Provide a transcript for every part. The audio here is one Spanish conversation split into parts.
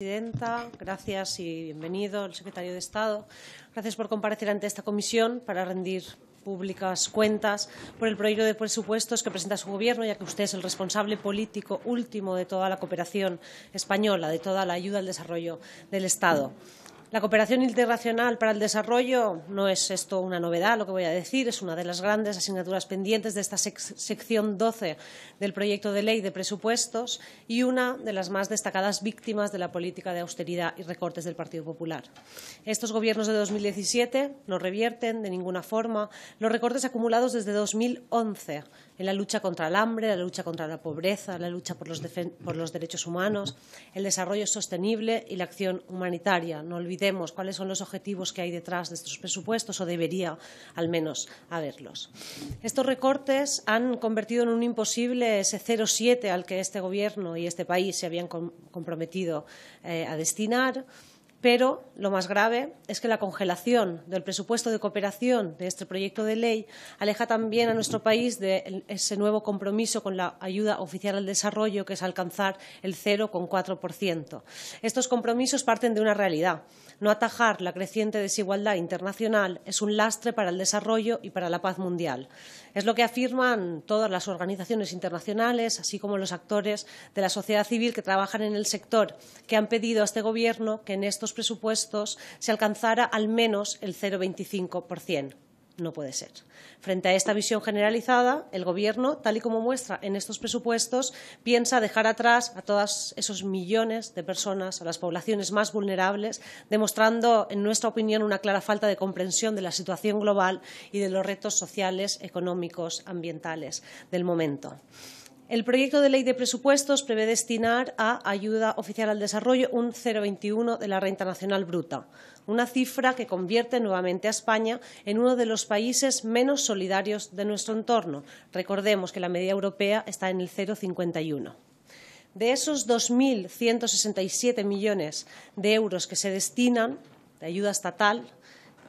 Presidenta, gracias y bienvenido el secretario de Estado. Gracias por comparecer ante esta comisión para rendir públicas cuentas por el proyecto de presupuestos que presenta su Gobierno, ya que usted es el responsable político último de toda la cooperación española, de toda la ayuda al desarrollo del Estado. La cooperación internacional para el desarrollo no es esto una novedad, lo que voy a decir, es una de las grandes asignaturas pendientes de esta sección 12 del proyecto de ley de presupuestos y una de las más destacadas víctimas de la política de austeridad y recortes del Partido Popular. Estos gobiernos de 2017 no revierten de ninguna forma los recortes acumulados desde 2011 en la lucha contra el hambre, la lucha contra la pobreza, la lucha por los, derechos humanos, el desarrollo sostenible y la acción humanitaria. No cuáles son los objetivos que hay detrás de estos presupuestos o debería al menos haberlos. Estos recortes han convertido en un imposible ese 0,7 al que este Gobierno y este país se habían comprometido eh, a destinar. Pero lo más grave es que la congelación del presupuesto de cooperación de este proyecto de ley aleja también a nuestro país de ese nuevo compromiso con la ayuda oficial al desarrollo, que es alcanzar el 0,4%. Estos compromisos parten de una realidad. No atajar la creciente desigualdad internacional es un lastre para el desarrollo y para la paz mundial. Es lo que afirman todas las organizaciones internacionales, así como los actores de la sociedad civil que trabajan en el sector, que han pedido a este Gobierno que en estos presupuestos se alcanzara al menos el 0,25%. No puede ser. Frente a esta visión generalizada, el Gobierno, tal y como muestra en estos presupuestos, piensa dejar atrás a todos esos millones de personas, a las poblaciones más vulnerables, demostrando, en nuestra opinión, una clara falta de comprensión de la situación global y de los retos sociales, económicos, ambientales del momento. El proyecto de ley de presupuestos prevé destinar a ayuda oficial al desarrollo un 0,21 de la renta nacional bruta, una cifra que convierte nuevamente a España en uno de los países menos solidarios de nuestro entorno. Recordemos que la media europea está en el 0,51. De esos 2.167 millones de euros que se destinan de ayuda estatal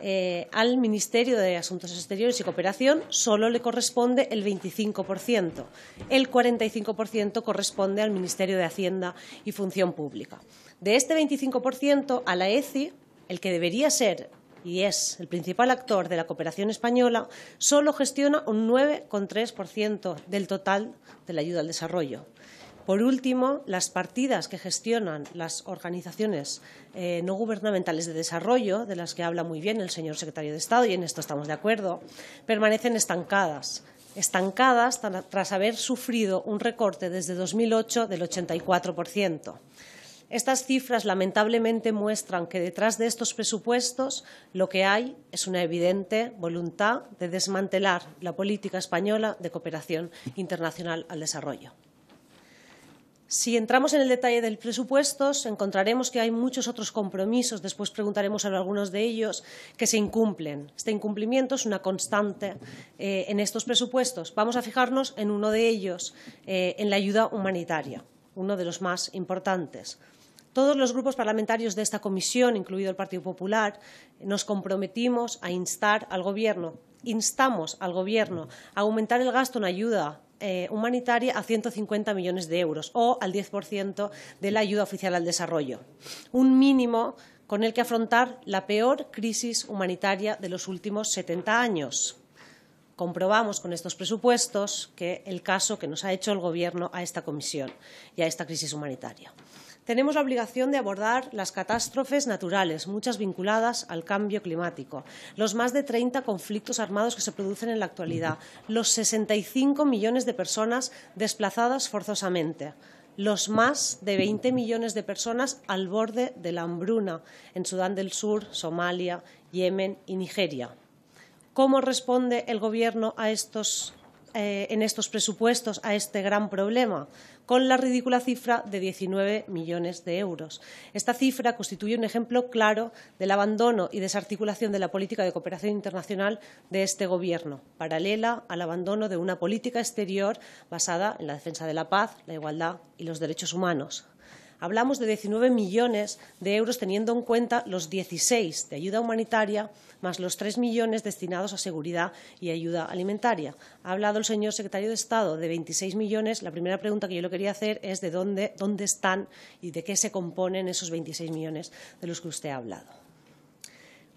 eh, al Ministerio de Asuntos Exteriores y Cooperación solo le corresponde el 25%. El 45% corresponde al Ministerio de Hacienda y Función Pública. De este 25% a la ECI, el que debería ser y es el principal actor de la cooperación española, solo gestiona un 9,3% del total de la ayuda al desarrollo. Por último, las partidas que gestionan las organizaciones eh, no gubernamentales de desarrollo, de las que habla muy bien el señor secretario de Estado, y en esto estamos de acuerdo, permanecen estancadas estancadas tras haber sufrido un recorte desde 2008 del 84%. Estas cifras lamentablemente muestran que detrás de estos presupuestos lo que hay es una evidente voluntad de desmantelar la política española de cooperación internacional al desarrollo. Si entramos en el detalle del presupuesto, encontraremos que hay muchos otros compromisos, después preguntaremos sobre algunos de ellos, que se incumplen. Este incumplimiento es una constante eh, en estos presupuestos. Vamos a fijarnos en uno de ellos, eh, en la ayuda humanitaria, uno de los más importantes. Todos los grupos parlamentarios de esta comisión, incluido el Partido Popular, nos comprometimos a instar al Gobierno, instamos al Gobierno a aumentar el gasto en ayuda eh, humanitaria a 150 millones de euros o al 10% de la ayuda oficial al desarrollo. Un mínimo con el que afrontar la peor crisis humanitaria de los últimos 70 años. Comprobamos con estos presupuestos que el caso que nos ha hecho el Gobierno a esta comisión y a esta crisis humanitaria tenemos la obligación de abordar las catástrofes naturales, muchas vinculadas al cambio climático, los más de 30 conflictos armados que se producen en la actualidad, los 65 millones de personas desplazadas forzosamente los más de 20 millones de personas al borde de la hambruna en Sudán del Sur, Somalia, Yemen y Nigeria. ¿Cómo responde el Gobierno a estos eh, en estos presupuestos a este gran problema, con la ridícula cifra de 19 millones de euros. Esta cifra constituye un ejemplo claro del abandono y desarticulación de la política de cooperación internacional de este Gobierno, paralela al abandono de una política exterior basada en la defensa de la paz, la igualdad y los derechos humanos hablamos de 19 millones de euros teniendo en cuenta los 16 de ayuda humanitaria más los 3 millones destinados a seguridad y ayuda alimentaria. Ha hablado el señor secretario de Estado de 26 millones. La primera pregunta que yo le quería hacer es de dónde, están y de qué se componen esos 26 millones de los que usted ha hablado.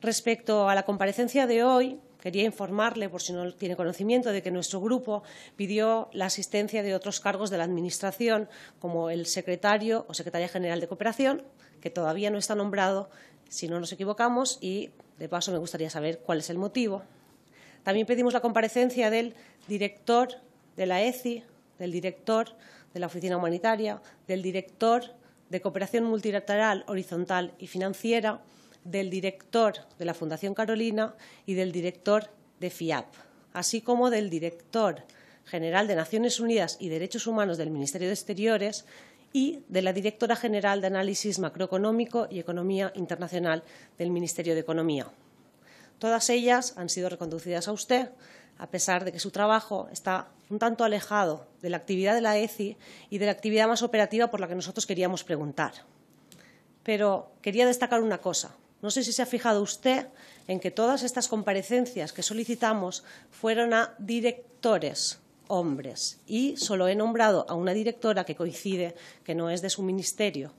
Respecto a la comparecencia de hoy, Quería informarle, por si no tiene conocimiento, de que nuestro grupo pidió la asistencia de otros cargos de la Administración, como el secretario o secretaria general de Cooperación, que todavía no está nombrado, si no nos equivocamos, y de paso me gustaría saber cuál es el motivo. También pedimos la comparecencia del director de la ECI, del director de la Oficina Humanitaria, del director de Cooperación Multilateral, Horizontal y Financiera, del director de la Fundación Carolina y del director de FIAP, así como del director general de Naciones Unidas y Derechos Humanos del Ministerio de Exteriores y de la directora general de Análisis Macroeconómico y Economía Internacional del Ministerio de Economía. Todas ellas han sido reconducidas a usted, a pesar de que su trabajo está un tanto alejado de la actividad de la ECI y de la actividad más operativa por la que nosotros queríamos preguntar. Pero quería destacar una cosa. No sé si se ha fijado usted en que todas estas comparecencias que solicitamos fueron a directores hombres y solo he nombrado a una directora que coincide que no es de su ministerio.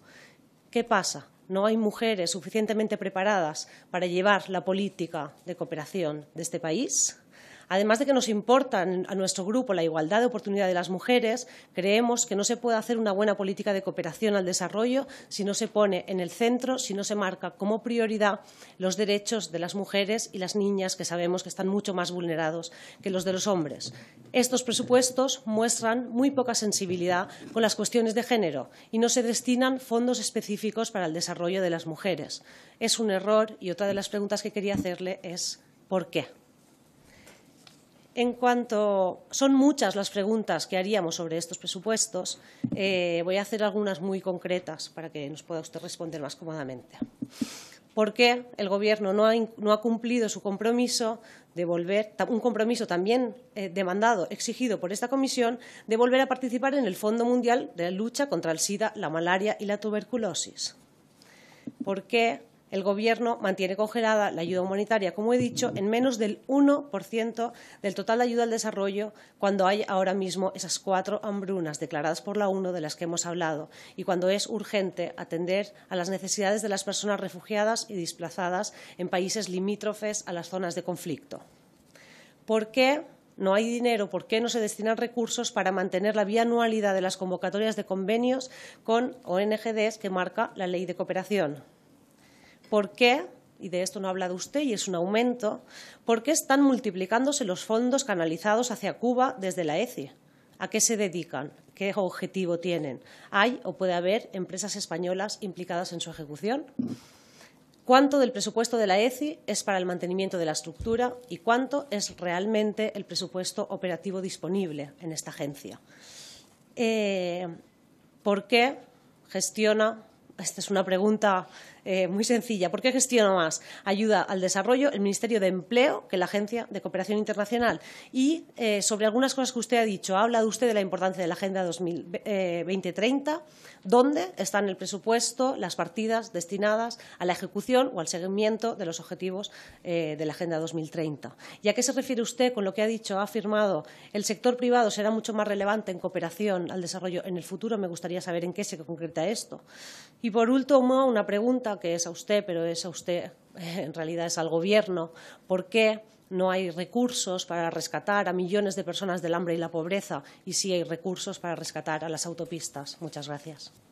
¿Qué pasa? No hay mujeres suficientemente preparadas para llevar la política de cooperación de este país. Además de que nos importa a nuestro grupo la igualdad de oportunidad de las mujeres, creemos que no se puede hacer una buena política de cooperación al desarrollo si no se pone en el centro, si no se marca como prioridad los derechos de las mujeres y las niñas, que sabemos que están mucho más vulnerados que los de los hombres. Estos presupuestos muestran muy poca sensibilidad con las cuestiones de género y no se destinan fondos específicos para el desarrollo de las mujeres. Es un error y otra de las preguntas que quería hacerle es ¿por qué? en cuanto son muchas las preguntas que haríamos sobre estos presupuestos, eh, voy a hacer algunas muy concretas para que nos pueda usted responder más cómodamente. ¿Por qué el Gobierno no ha, cumplido su compromiso de volver, un compromiso también eh, demandado, exigido por esta comisión, de volver a participar en el Fondo Mundial de la Lucha contra el SIDA, la malaria y la tuberculosis? ¿Por qué el Gobierno mantiene congelada la ayuda humanitaria, como he dicho, en menos del 1% del total de ayuda al desarrollo, cuando hay ahora mismo esas cuatro hambrunas declaradas por la ONU de las que hemos hablado y cuando es urgente atender a las necesidades de las personas refugiadas y desplazadas en países limítrofes a las zonas de conflicto. ¿Por qué no hay dinero, ¿por qué no se destinan recursos para mantener la bianualidad de las convocatorias de convenios con ONGDs que marca la ley de cooperación? ¿Por qué? y de esto no ha hablado usted, y es un aumento, por qué están multiplicándose los fondos canalizados hacia Cuba desde la ECI. ¿A qué se dedican? ¿Qué objetivo tienen? ¿Hay o puede haber empresas españolas implicadas en su ejecución? ¿Cuánto del presupuesto de la ECI es para el mantenimiento de la estructura y cuánto es realmente el presupuesto operativo disponible en esta agencia? Eh, ¿Por qué gestiona? Esta es una pregunta eh, muy sencilla. ¿Por qué gestiona más? Ayuda al desarrollo, el Ministerio de Empleo, que la Agencia de Cooperación Internacional. Y eh, sobre algunas cosas que usted ha dicho, ha hablado usted de la importancia de la Agenda 2030, eh, dónde están el presupuesto, las partidas destinadas a la ejecución o al seguimiento de los objetivos de la Agenda 2030. ¿Y a qué se refiere usted con lo que ha dicho, ha afirmado, el sector privado será mucho más relevante en cooperación al desarrollo en el futuro? Me gustaría saber en qué se concreta esto. Y por último, una pregunta que es a usted, pero es a usted, eh, en realidad es al Gobierno, ¿por qué no hay recursos para rescatar a millones de personas del hambre y la pobreza y sí hay recursos para rescatar a las autopistas? Muchas gracias.